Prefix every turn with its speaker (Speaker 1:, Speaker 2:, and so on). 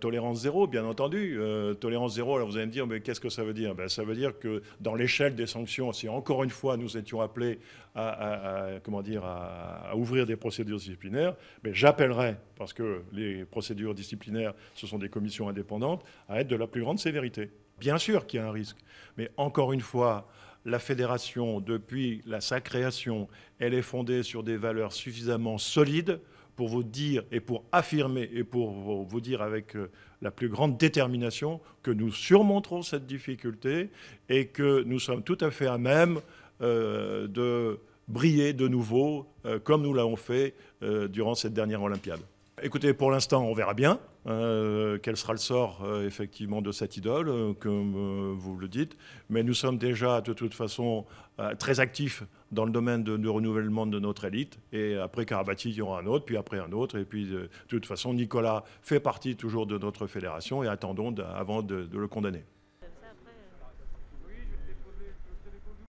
Speaker 1: tolérance zéro, bien entendu. Euh, tolérance zéro, alors vous allez me dire, mais qu'est-ce que ça veut dire ben, Ça veut dire que dans l'échelle des sanctions, si encore une fois nous étions appelés à, comment dire, à, ouvrir des procédures disciplinaires, mais ben, j'appellerais, parce que les procédures disciplinaires, ce sont des commissions indépendantes, à être de la plus grande sévérité. Bien sûr qu'il y a un risque, mais encore une fois, la fédération, depuis la, sa création, elle est fondée sur des valeurs suffisamment solides pour vous dire et pour affirmer et pour vous dire avec euh, la plus grande détermination que nous surmonterons cette difficulté et que nous sommes tout à fait à même euh, de briller de nouveau euh, comme nous l'avons fait durant cette dernière Olympiade. Écoutez, pour l'instant, on verra bien euh, quel sera le sort euh, effectivement de cette idole, euh, comme vous le dites. Mais nous sommes déjà de toute façon très actifs dans le domaine de, renouvellement de notre élite. Et après Karabati, il y aura un autre, puis après un autre. Et puis de toute façon, Nicolas fait partie toujours de notre fédération et attendons avant de le condamner.